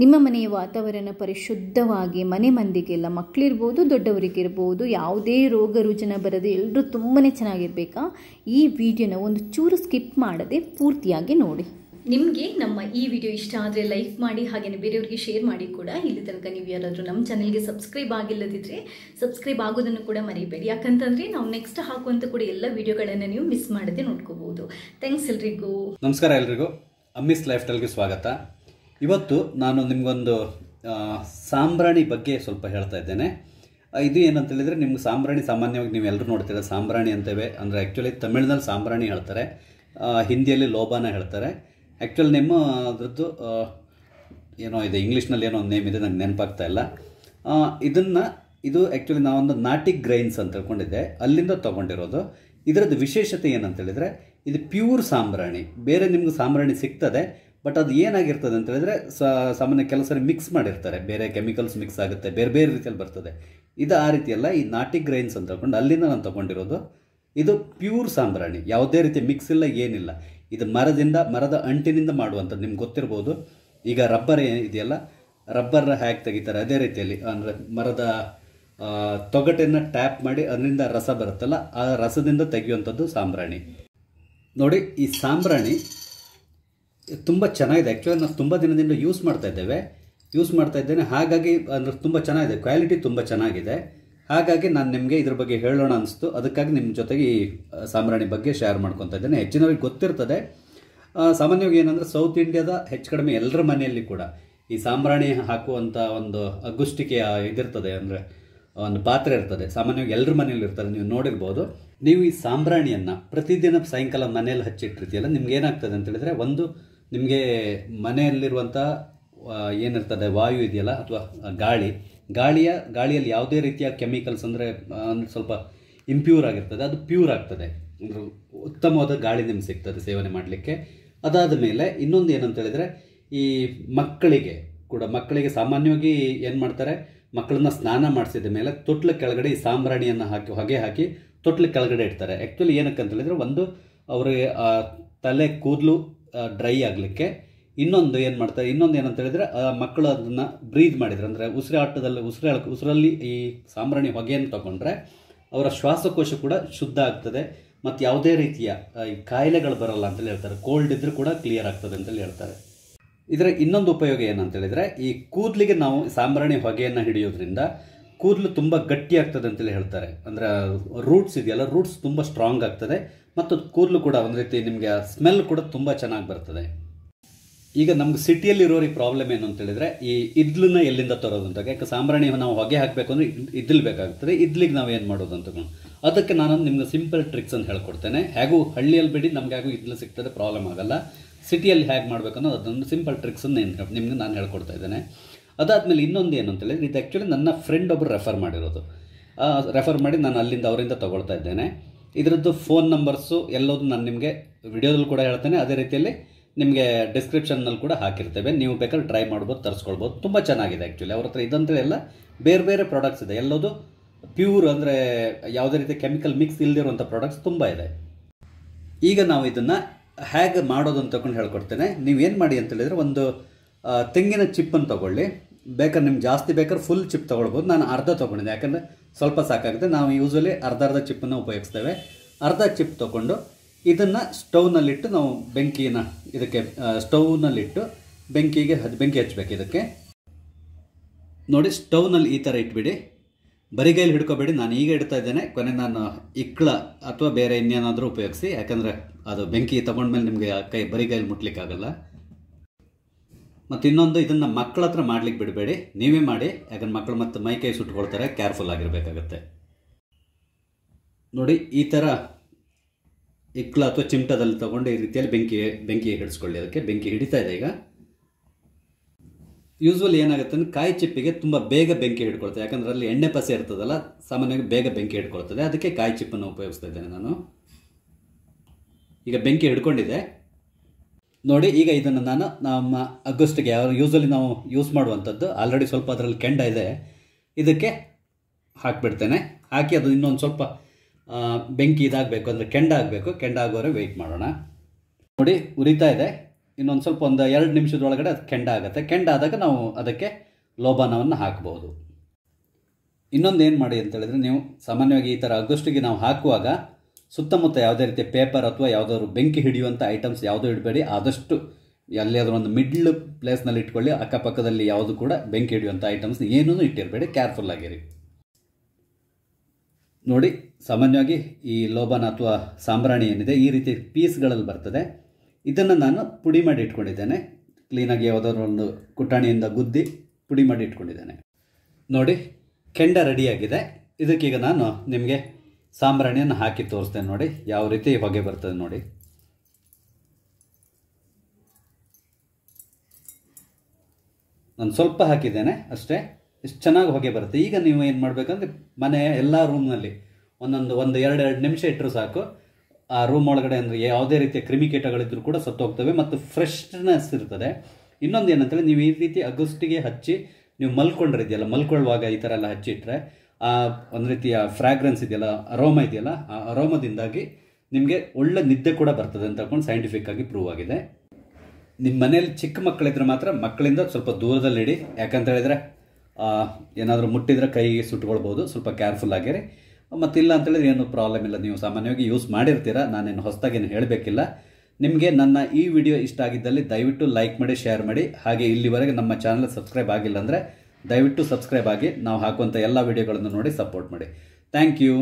ನಿಮ್ಮ ಮನೆಯ ವಾತಾವರಣ ಪರಿಶುದ್ಧವಾಗಿ ಮನೆ ಮಂದಿಗೆಲ್ಲ ಮಕ್ಕಳಿರ್ಬೋದು ದೊಡ್ಡವರಿಗಿರ್ಬೋದು ಯಾವುದೇ ರೋಗ ರುಜಿನ ಬರದೆ ಎಲ್ಲರೂ ತುಂಬಾ ಚೆನ್ನಾಗಿರ್ಬೇಕಾ ಈ ವಿಡಿಯೋನ ಒಂದು ಚೂರು ಸ್ಕಿಪ್ ಮಾಡದೆ ಪೂರ್ತಿಯಾಗಿ ನೋಡಿ ನಿಮಗೆ ನಮ್ಮ ಈ ವಿಡಿಯೋ ಇಷ್ಟ ಆದರೆ ಲೈಕ್ ಮಾಡಿ ಹಾಗೆಯೇ ಬೇರೆಯವರಿಗೆ ಶೇರ್ ಮಾಡಿ ಕೂಡ ಇಲ್ಲಿ ತನಕ ನೀವು ಯಾರಾದರೂ ನಮ್ಮ ಚಾನಲ್ಗೆ ಸಬ್ಸ್ಕ್ರೈಬ್ ಆಗಿಲ್ಲದಿದ್ದರೆ ಸಬ್ಸ್ಕ್ರೈಬ್ ಆಗೋದನ್ನು ಕೂಡ ಮರಿಬೇಡಿ ಯಾಕಂತಂದರೆ ನಾವು ನೆಕ್ಸ್ಟ್ ಹಾಕುವಂಥ ಕೂಡ ಎಲ್ಲ ವಿಡಿಯೋಗಳನ್ನು ನೀವು ಮಿಸ್ ಮಾಡದೆ ನೋಡ್ಕೋಬಹುದು ಥ್ಯಾಂಕ್ಸ್ ಎಲ್ರಿಗೂ ನಮಸ್ಕಾರ ಎಲ್ರಿಗೂ ಅಮ್ಮಿಸ್ ಲೈಫ್ ಸ್ಟೈಲ್ಗೆ ಸ್ವಾಗತ ಇವತ್ತು ನಾನು ನಿಮಗೊಂದು ಸಾಂಬ್ರಾಣಿ ಬಗ್ಗೆ ಸ್ವಲ್ಪ ಹೇಳ್ತಾ ಇದ್ದೇನೆ ಇದು ಏನಂತ ಹೇಳಿದರೆ ನಿಮ್ಗೆ ಸಾಂಬ್ರಾಣಿ ಸಾಮಾನ್ಯವಾಗಿ ನೀವೆಲ್ಲರೂ ನೋಡ್ತೀರ ಸಾಂಬ್ರಾಣಿ ಅಂತೇವೆ ಅಂದರೆ ಆ್ಯಕ್ಚುಲಿ ತಮಿಳ್ನಲ್ಲಿ ಸಾಂಬ್ರಾಣಿ ಹೇಳ್ತಾರೆ ಹಿಂದಿಯಲ್ಲಿ ಲೋಬಾನ ಹೇಳ್ತಾರೆ ಆ್ಯಕ್ಚುಲಿ ನಿಮ್ಮ ಅದರದ್ದು ಏನೋ ಇದೆ ಇಂಗ್ಲೀಷ್ನಲ್ಲಿ ಏನೋ ಒಂದು ನೇಮ್ ಇದೆ ನನಗೆ ನೆನಪಾಗ್ತಾ ಇಲ್ಲ ಇದನ್ನು ಇದು ಆ್ಯಕ್ಚುಲಿ ನಾವೊಂದು ನಾಟಿ ಗ್ರೈನ್ಸ್ ಅಂತ ತಿಳ್ಕೊಂಡಿದ್ದೆ ಅಲ್ಲಿಂದ ತೊಗೊಂಡಿರೋದು ಇದರದ್ದು ವಿಶೇಷತೆ ಏನಂತೇಳಿದರೆ ಇದು ಪ್ಯೂರ್ ಸಾಂಬ್ರಾಣಿ ಬೇರೆ ನಿಮ್ಗೆ ಸಾಂಬ್ರಾಣಿ ಸಿಗ್ತದೆ ಬಟ್ ಅದು ಏನಾಗಿರ್ತದೆ ಅಂತ ಹೇಳಿದ್ರೆ ಸಾಮಾನ್ಯ ಕೆಲವು ಮಿಕ್ಸ್ ಮಾಡಿರ್ತಾರೆ ಬೇರೆ ಕೆಮಿಕಲ್ಸ್ ಮಿಕ್ಸ್ ಆಗುತ್ತೆ ಬೇರೆ ಬೇರೆ ರೀತಿಯಲ್ಲಿ ಬರ್ತದೆ ಇದು ಆ ರೀತಿಯಲ್ಲ ಈ ನಾಟಿ ಗ್ರೈನ್ಸ್ ಅಂತ ತಗೊಂಡು ಅಲ್ಲಿಂದ ನಾನು ತೊಗೊಂಡಿರೋದು ಇದು ಪ್ಯೂರ್ ಸಾಂಬ್ರಾಣಿ ಯಾವುದೇ ರೀತಿ ಮಿಕ್ಸ್ ಇಲ್ಲ ಏನಿಲ್ಲ ಇದು ಮರದಿಂದ ಮರದ ಅಂಟಿನಿಂದ ಮಾಡುವಂಥದ್ದು ನಿಮ್ಗೆ ಗೊತ್ತಿರ್ಬೋದು ಈಗ ರಬ್ಬರ್ ಇದೆಯಲ್ಲ ರಬ್ಬರ್ ಹ್ಯಾಕ್ ತೆಗಿತಾರೆ ಅದೇ ರೀತಿಯಲ್ಲಿ ಅಂದರೆ ಮರದ ತೊಗಟೆಯನ್ನು ಟ್ಯಾಪ್ ಮಾಡಿ ಅದರಿಂದ ರಸ ಬರುತ್ತಲ್ಲ ಆ ರಸದಿಂದ ತೆಗೆಯುವಂಥದ್ದು ಸಾಂಬ್ರಾಣಿ ನೋಡಿ ಈ ಸಾಂಬ್ರಾಣಿ ತುಂಬ ಚೆನ್ನಾಗಿದೆ ಆ್ಯಕ್ಚುಲಿ ನಾವು ತುಂಬ ದಿನದಿಂದ ಯೂಸ್ ಮಾಡ್ತಾ ಇದ್ದೇವೆ ಯೂಸ್ ಮಾಡ್ತಾ ಇದ್ದೇನೆ ಹಾಗಾಗಿ ಅಂದರೆ ತುಂಬ ಚೆನ್ನಾಗಿದೆ ಕ್ವಾಲಿಟಿ ತುಂಬ ಚೆನ್ನಾಗಿದೆ ಹಾಗಾಗಿ ನಾನು ನಿಮಗೆ ಇದ್ರ ಬಗ್ಗೆ ಹೇಳೋಣ ಅನಿಸ್ತು ಅದಕ್ಕಾಗಿ ನಿಮ್ಮ ಜೊತೆಗೆ ಈ ಸಾಂಬ್ರಾಣಿ ಬಗ್ಗೆ ಶೇರ್ ಮಾಡ್ಕೊತಾ ಇದ್ದೇನೆ ಹೆಚ್ಚಿನವ್ರಿಗೆ ಗೊತ್ತಿರ್ತದೆ ಸಾಮಾನ್ಯವಾಗಿ ಏನಂದರೆ ಸೌತ್ ಇಂಡಿಯಾದ ಹೆಚ್ಚು ಕಡಿಮೆ ಎಲ್ಲರ ಮನೆಯಲ್ಲಿ ಕೂಡ ಈ ಸಾಂಬ್ರಾಣಿ ಹಾಕುವಂಥ ಒಂದು ಅಗುಷ್ಟಿಕೆಯ ಇದಿರ್ತದೆ ಅಂದರೆ ಒಂದು ಪಾತ್ರೆ ಇರ್ತದೆ ಸಾಮಾನ್ಯವಾಗಿ ಎಲ್ಲರ ಮನೆಯಲ್ಲಿ ಇರ್ತದೆ ನೀವು ನೋಡಿರ್ಬೋದು ನೀವು ಈ ಸಾಂಬ್ರಾಣಿಯನ್ನು ಪ್ರತಿದಿನ ಸಾಯಂಕಾಲ ಮನೆಯಲ್ಲಿ ಹಚ್ಚಿಟ್ಟಿರ್ತೀಯಲ್ಲ ನಿಮ್ಗೆ ಏನಾಗ್ತದೆ ಅಂತೇಳಿದರೆ ಒಂದು ನಿಮಗೆ ಮನೆಯಲ್ಲಿರುವಂಥ ಏನಿರ್ತದೆ ವಾಯು ಇದೆಯಲ್ಲ ಅಥವಾ ಗಾಳಿ ಗಾಳಿಯ ಗಾಳಿಯಲ್ಲಿ ಯಾವುದೇ ರೀತಿಯ ಕೆಮಿಕಲ್ಸ್ ಅಂದರೆ ಸ್ವಲ್ಪ ಇಂಪ್ಯೂರ್ ಆಗಿರ್ತದೆ ಅದು ಪ್ಯೂರ್ ಆಗ್ತದೆ ಅಂದರೆ ಉತ್ತಮವಾದ ಗಾಳಿ ನಿಮ್ಗೆ ಸಿಗ್ತದೆ ಸೇವನೆ ಮಾಡಲಿಕ್ಕೆ ಅದಾದ ಮೇಲೆ ಇನ್ನೊಂದು ಏನಂತ ಹೇಳಿದರೆ ಈ ಮಕ್ಕಳಿಗೆ ಕೂಡ ಮಕ್ಕಳಿಗೆ ಸಾಮಾನ್ಯವಾಗಿ ಏನು ಮಾಡ್ತಾರೆ ಮಕ್ಕಳನ್ನ ಸ್ನಾನ ಮಾಡಿಸಿದ ಮೇಲೆ ತೊಟ್ಲ ಕೆಳಗಡೆ ಈ ಸಾಂಬ್ರಾಣಿಯನ್ನು ಹಾಕಿ ಹೊಗೆ ಹಾಕಿ ತೊಟ್ಲ ಕೆಳಗಡೆ ಇಡ್ತಾರೆ ಆ್ಯಕ್ಚುಲಿ ಏನಕ್ಕೆ ಅಂತ ಹೇಳಿದರೆ ಒಂದು ಅವರಿಗೆ ತಲೆ ಕೂದಲು ಡ್ರೈ ಆಗಲಿಕ್ಕೆ ಇನ್ನೊಂದು ಏನು ಮಾಡ್ತಾರೆ ಇನ್ನೊಂದು ಏನಂತ ಹೇಳಿದರೆ ಮಕ್ಕಳು ಅದನ್ನು ಬ್ರೀದ್ ಮಾಡಿದರೆ ಅಂದರೆ ಉಸಿರಾಟದಲ್ಲಿ ಉಸಿರಾಳ ಉಸಿರಲ್ಲಿ ಈ ಸಾಂಬ್ರಾಣಿ ಹೊಗೆಯನ್ನು ತಗೊಂಡ್ರೆ ಅವರ ಶ್ವಾಸಕೋಶ ಕೂಡ ಶುದ್ಧ ಆಗ್ತದೆ ಮತ್ತು ಯಾವುದೇ ರೀತಿಯ ಈ ಕಾಯಿಲೆಗಳು ಬರಲ್ಲ ಅಂತೇಳಿ ಹೇಳ್ತಾರೆ ಕೋಲ್ಡ್ ಇದ್ದರೂ ಕೂಡ ಕ್ಲಿಯರ್ ಆಗ್ತದೆ ಅಂತೇಳಿ ಹೇಳ್ತಾರೆ ಇದರ ಇನ್ನೊಂದು ಉಪಯೋಗ ಏನಂತೇಳಿದರೆ ಈ ಕೂದಲಿಗೆ ನಾವು ಸಾಂಬ್ರಾಣಿ ಹೊಗೆಯನ್ನು ಹಿಡಿಯೋದ್ರಿಂದ ಕೂದಲು ತುಂಬ ಗಟ್ಟಿ ಆಗ್ತದೆ ಅಂತೇಳಿ ಹೇಳ್ತಾರೆ ಅಂದರೆ ರೂಟ್ಸ್ ಇದೆಯಲ್ಲ ರೂಟ್ಸ್ ತುಂಬ ಸ್ಟ್ರಾಂಗ್ ಆಗ್ತದೆ ಮತ್ತು ಕೂದಲು ಕೂಡ ಒಂದು ರೀತಿ ನಿಮಗೆ ಆ ಸ್ಮೆಲ್ ಕೂಡ ತುಂಬ ಚೆನ್ನಾಗಿ ಬರ್ತದೆ ಈಗ ನಮ್ಗೆ ಸಿಟಿಯಲ್ಲಿರೋರಿಗೆ ಪ್ರಾಬ್ಲಮ್ ಏನು ಅಂತ ಈ ಇದ್ಲನ್ನ ಎಲ್ಲಿಂದ ತರೋದು ಅಂತ ಯಾಕೆ ಸಾಂಬ್ರಾಣಿ ನಾವು ಹೊಗೆ ಹಾಕಬೇಕು ಅಂದರೆ ಇದ್ಲು ಬೇಕಾಗ್ತದೆ ಇದ್ಲಿಗೆ ನಾವು ಏನು ಮಾಡೋದು ಅಂತ ಅದಕ್ಕೆ ನಾನು ನಿಮ್ಗೆ ಸಿಂಪಲ್ ಟ್ರಿಕ್ಸ್ ಅಂತ ಹೇಳ್ಕೊಡ್ತೇನೆ ಹೇಗೂ ಹಳ್ಳಿಯಲ್ಲಿ ಬಿಡಿ ನಮ್ಗೆ ಹಾಗೂ ಇದ್ಲು ಸಿಗ್ತದೆ ಪ್ರಾಬ್ಲಮ್ ಆಗಲ್ಲ ಸಿಟಿಯಲ್ಲಿ ಹೇಗೆ ಮಾಡಬೇಕು ಅನ್ನೋದು ಅದೊಂದು ಸಿಂಪಲ್ ಟ್ರಿಕ್ಸನ್ನು ನಿಮ್ಗೆ ನಾನು ಹೇಳ್ಕೊಡ್ತಾ ಇದ್ದೇನೆ ಅದಾದಮೇಲೆ ಇನ್ನೊಂದು ಏನು ಅಂತ ಹೇಳಿದ್ರೆ ಇದು ಆ್ಯಕ್ಚುಲಿ ನನ್ನ ಫ್ರೆಂಡ್ ಒಬ್ಬರು ರೆಫರ್ ಮಾಡಿರೋದು ರೆಫರ್ ಮಾಡಿ ನಾನು ಅಲ್ಲಿಂದ ಅವರಿಂದ ತೊಗೊಳ್ತಾ ಇದ್ದೇನೆ ಇದರದ್ದು ಫೋನ್ ನಂಬರ್ಸು ಎಲ್ಲದೂ ನಾನು ನಿಮಗೆ ವಿಡಿಯೋದಲ್ಲಿ ಕೂಡ ಹೇಳ್ತೇನೆ ಅದೇ ರೀತಿಯಲ್ಲಿ ನಿಮಗೆ ಡಿಸ್ಕ್ರಿಪ್ಷನ್ನಲ್ಲಿ ಕೂಡ ಹಾಕಿರ್ತೇವೆ ನೀವು ಬೇಕಾದ್ರೆ ಟ್ರೈ ಮಾಡ್ಬೋದು ತರಿಸ್ಕೊಳ್ಬೋದು ತುಂಬ ಚೆನ್ನಾಗಿದೆ ಆ್ಯಕ್ಚುಲಿ ಅವ್ರ ಹತ್ರ ಇದಂದರೆ ಎಲ್ಲ ಬೇರೆ ಬೇರೆ ಪ್ರಾಡಕ್ಟ್ಸ್ ಇದೆ ಎಲ್ಲೋದು ಪ್ಯೂರ್ ಅಂದರೆ ಯಾವುದೇ ರೀತಿ ಕೆಮಿಕಲ್ ಮಿಕ್ಸ್ ಇಲ್ಲದಿರುವಂಥ ಪ್ರಾಡಕ್ಟ್ಸ್ ತುಂಬ ಇದೆ ಈಗ ನಾವು ಇದನ್ನು ಹೇಗೆ ಮಾಡೋದು ಅಂತಕೊಂಡು ತಗೊಂಡು ಹೇಳ್ಕೊಡ್ತೇನೆ ನೀವು ಏನು ಮಾಡಿ ಅಂತ ಹೇಳಿದರೆ ಒಂದು ತೆಂಗಿನ ಚಿಪ್ಪನ್ನು ತಗೊಳ್ಳಿ ಬೇಕಾದ್ರೆ ನಿಮ್ಗೆ ಜಾಸ್ತಿ ಬೇಕಾದ್ರೆ ಫುಲ್ ಚಿಪ್ ತೊಗೊಳ್ಬೋದು ನಾನು ಅರ್ಧ ತೊಗೊಂಡಿದ್ದೆ ಯಾಕಂದರೆ ಸ್ವಲ್ಪ ಸಾಕಾಗುತ್ತೆ ನಾವು ಯೂಸ್ವಲಿ ಅರ್ಧ ಅರ್ಧ ಚಿಪ್ಪನ್ನು ಉಪಯೋಗಿಸ್ತೇವೆ ಅರ್ಧ ಚಿಪ್ ತೊಗೊಂಡು ಇದನ್ನು ಸ್ಟೌವ್ನಲ್ಲಿಟ್ಟು ನಾವು ಬೆಂಕಿನ ಇದಕ್ಕೆ ಸ್ಟೌವ್ನಲ್ಲಿಟ್ಟು ಬೆಂಕಿಗೆ ಬೆಂಕಿ ಹಚ್ಚಬೇಕು ಇದಕ್ಕೆ ನೋಡಿ ಸ್ಟೌವ್ನಲ್ಲಿ ಈ ಥರ ಇಟ್ಬಿಡಿ ಬರಿಗೈಲಿ ಹಿಡ್ಕೋಬೇಡಿ ನಾನು ಈಗ ಇಡ್ತಾ ಇದ್ದೇನೆ ಕೊನೆ ನಾನು ಇಕ್ಕಳ ಅಥವಾ ಬೇರೆ ಇನ್ನೇನಾದರೂ ಉಪಯೋಗಿಸಿ ಯಾಕಂದರೆ ಅದು ಬೆಂಕಿ ತೊಗೊಂಡ್ಮೇಲೆ ನಿಮಗೆ ಕೈ ಬರಿಗೈಲಿ ಮುಟ್ಲಿಕ್ಕಾಗಲ್ಲ ಮತ್ತು ಇನ್ನೊಂದು ಇದನ್ನು ಮಕ್ಕಳ ಹತ್ರ ಮಾಡ್ಲಿಕ್ಕೆ ಬಿಡಬೇಡಿ ನೀವೇ ಮಾಡಿ ಯಾಕಂದ್ರೆ ಮಕ್ಕಳು ಮತ್ತು ಮೈ ಕೈ ಸುಟ್ಕೊಳ್ತಾರೆ ಕೇರ್ಫುಲ್ ಆಗಿರಬೇಕಾಗತ್ತೆ ನೋಡಿ ಈ ಥರ ಇಕ್ಕಳು ಅಥವಾ ಚಿಮಟದಲ್ಲಿ ತೊಗೊಂಡು ಈ ರೀತಿಯಲ್ಲಿ ಬೆಂಕಿ ಬೆಂಕಿ ಹಿಡಿಸ್ಕೊಳ್ಳಿ ಅದಕ್ಕೆ ಬೆಂಕಿ ಹಿಡಿತಾ ಇದೆ ಈಗ ಯೂಸ್ವಲಿ ಏನಾಗುತ್ತೆ ಅಂದರೆ ಕಾಯಿ ಚಿಪ್ಪಿಗೆ ತುಂಬ ಬೇಗ ಬೆಂಕಿ ಹಿಡ್ಕೊಳ್ತದೆ ಯಾಕಂದರೆ ಅಲ್ಲಿ ಎಣ್ಣೆ ಪಸೆ ಇರ್ತದಲ್ಲ ಸಾಮಾನ್ಯವಾಗಿ ಬೇಗ ಬೆಂಕಿ ಹಿಡ್ಕೊಳ್ತದೆ ಅದಕ್ಕೆ ಕಾಯಿ ಚಿಪ್ಪನ್ನು ಉಪಯೋಗಿಸ್ತಾ ಇದ್ದೇನೆ ನಾನು ಈಗ ಬೆಂಕಿ ಹಿಡ್ಕೊಂಡಿದೆ ನೋಡಿ ಈಗ ಇದನ್ನು ನಾನು ನಮ್ಮ ಅಗಸ್ಟ್ಗೆ ಯಾವ ಯೂಸಲಿ ನಾವು ಯೂಸ್ ಮಾಡುವಂಥದ್ದು ಆಲ್ರೆಡಿ ಸ್ವಲ್ಪ ಅದರಲ್ಲಿ ಕೆಂಡ ಇದೆ ಇದಕ್ಕೆ ಹಾಕಿಬಿಡ್ತೇನೆ ಹಾಕಿ ಅದು ಇನ್ನೊಂದು ಸ್ವಲ್ಪ ಬೆಂಕಿ ಇದಾಗಬೇಕು ಅಂದರೆ ಕೆಂಡ ಆಗಬೇಕು ಕೆಂಡ ಆಗೋರೆ ವೆಯ್ಟ್ ಮಾಡೋಣ ನೋಡಿ ಉರಿತಾ ಇದೆ ಇನ್ನೊಂದು ಸ್ವಲ್ಪ ಒಂದು ಎರಡು ನಿಮಿಷದೊಳಗಡೆ ಅದು ಕೆಂಡ ಆಗುತ್ತೆ ಕೆಂಡ ಆದಾಗ ನಾವು ಅದಕ್ಕೆ ಲೋಬಾನವನ್ನು ಹಾಕ್ಬೋದು ಇನ್ನೊಂದು ಏನು ಮಾಡಿ ಅಂತೇಳಿದರೆ ನೀವು ಸಾಮಾನ್ಯವಾಗಿ ಈ ಥರ ಅಗಸ್ಟಿಗೆ ನಾವು ಹಾಕುವಾಗ ಸುತ್ತಮುತ್ತ ಯಾವುದೇ ರೀತಿ ಪೇಪರ್ ಅಥವಾ ಯಾವುದಾದ್ರು ಬೆಂಕಿ ಹಿಡಿಯುವಂಥ ಐಟಮ್ಸ್ ಯಾವುದೂ ಇಡಬೇಡಿ ಆದಷ್ಟು ಎಲ್ಲಾದರೂ ಒಂದು ಮಿಡ್ಲ್ ಪ್ಲೇಸ್ನಲ್ಲಿ ಇಟ್ಕೊಳ್ಳಿ ಅಕ್ಕಪಕ್ಕದಲ್ಲಿ ಯಾವುದು ಕೂಡ ಬೆಂಕಿ ಹಿಡಿಯುವಂಥ ಐಟಮ್ಸ್ ಏನೂ ಇಟ್ಟಿರಬೇಡಿ ಕೇರ್ಫುಲ್ ಆಗಿರಿ ನೋಡಿ ಸಾಮಾನ್ಯವಾಗಿ ಈ ಲೋಬನ್ ಅಥವಾ ಸಾಂಬ್ರಾಣಿ ಏನಿದೆ ಈ ರೀತಿ ಪೀಸ್ಗಳಲ್ಲಿ ಬರ್ತದೆ ಇದನ್ನು ನಾನು ಪುಡಿ ಮಾಡಿ ಇಟ್ಕೊಂಡಿದ್ದೇನೆ ಕ್ಲೀನಾಗಿ ಯಾವುದಾದ್ರು ಒಂದು ಕುಟಾಣಿಯಿಂದ ಗುದ್ದಿ ಪುಡಿ ಮಾಡಿ ಇಟ್ಕೊಂಡಿದ್ದೇನೆ ನೋಡಿ ಕೆಂಡ ರೆಡಿಯಾಗಿದೆ ಇದಕ್ಕೀಗ ನಾನು ನಿಮಗೆ ಸಾಂಬ್ರಾಣಿಯನ್ನು ಹಾಕಿ ತೋರಿಸ್ತೇನೆ ನೋಡಿ ಯಾವ ರೀತಿ ಹೊಗೆ ಬರ್ತದೆ ನೋಡಿ ನಾನು ಸ್ವಲ್ಪ ಹಾಕಿದ್ದೇನೆ ಅಷ್ಟೇ ಇಷ್ಟು ಚೆನ್ನಾಗಿ ಹೊಗೆ ಬರುತ್ತೆ ಈಗ ನೀವು ಏನು ಮಾಡಬೇಕಂದ್ರೆ ಮನೆ ಎಲ್ಲ ರೂಮ್ನಲ್ಲಿ ಒಂದೊಂದು ಒಂದು ಎರಡು ಎರಡು ನಿಮಿಷ ಇಟ್ಟರೂ ಸಾಕು ಆ ರೂಮ್ ಒಳಗಡೆ ಅಂದರೆ ಯಾವುದೇ ರೀತಿಯ ಕ್ರಿಮಿಕೀಟಗಳಿದ್ರು ಕೂಡ ಸತ್ತೋಗ್ತವೆ ಮತ್ತು ಫ್ರೆಶ್ನೆಸ್ ಇರ್ತದೆ ಇನ್ನೊಂದು ಏನಂತೇಳಿ ನೀವು ಈ ರೀತಿ ಅಗಸ್ಟಿಗೆ ಹಚ್ಚಿ ನೀವು ಇದೆಯಲ್ಲ ಮಲ್ಕೊಳ್ಳುವಾಗ ಈ ಥರ ಎಲ್ಲ ಹಚ್ಚಿಟ್ರೆ ಆ ಒಂದು ರೀತಿಯ ಫ್ರಾಗ್ರೆನ್ಸ್ ಇದೆಯಲ್ಲ ಅರೋಮ ಇದೆಯಲ್ಲ ಆ ಅರೋಮದಿಂದಾಗಿ ನಿಮಗೆ ಒಳ್ಳೆ ನಿದ್ದೆ ಕೂಡ ಬರ್ತದೆ ಅಂತ ಹೇಳ್ಕೊಂಡು ಸೈಂಟಿಫಿಕ್ ಆಗಿ ಪ್ರೂವ್ ಆಗಿದೆ ನಿಮ್ಮ ಮನೆಯಲ್ಲಿ ಚಿಕ್ಕ ಮಕ್ಕಳಿದ್ರೆ ಮಾತ್ರ ಮಕ್ಕಳಿಂದ ಸ್ವಲ್ಪ ದೂರದಲ್ಲಿ ಇಡಿ ಯಾಕಂತ ಹೇಳಿದರೆ ಏನಾದರೂ ಮುಟ್ಟಿದ್ರೆ ಕೈಗೆ ಸುಟ್ಕೊಳ್ಬೋದು ಸ್ವಲ್ಪ ಕೇರ್ಫುಲ್ ಆಗಿರಿ ಮತ್ತಿಲ್ಲ ಅಂತೇಳಿದ್ರೆ ಏನು ಪ್ರಾಬ್ಲಮ್ ಇಲ್ಲ ನೀವು ಸಾಮಾನ್ಯವಾಗಿ ಯೂಸ್ ಮಾಡಿರ್ತೀರ ನಾನೇನು ಹೊಸದಾಗೇನು ಹೇಳಬೇಕಿಲ್ಲ ನಿಮಗೆ ನನ್ನ ಈ ವಿಡಿಯೋ ಇಷ್ಟ ಆಗಿದ್ದಲ್ಲಿ ದಯವಿಟ್ಟು ಲೈಕ್ ಮಾಡಿ ಶೇರ್ ಮಾಡಿ ಹಾಗೆ ಇಲ್ಲಿವರೆಗೆ ನಮ್ಮ ಚಾನಲ್ ಸಬ್ಸ್ಕ್ರೈಬ್ ಆಗಿಲ್ಲ ಅಂದರೆ ದಯವಿಟ್ಟು ಸಬ್ಸ್ಕ್ರೈಬ್ ಆಗಿ ನಾವು ಹಾಕುವಂಥ ಎಲ್ಲ ವಿಡಿಯೋಗಳನ್ನು ನೋಡಿ ಸಪೋರ್ಟ್ ಮಾಡಿ ಥ್ಯಾಂಕ್ ಯು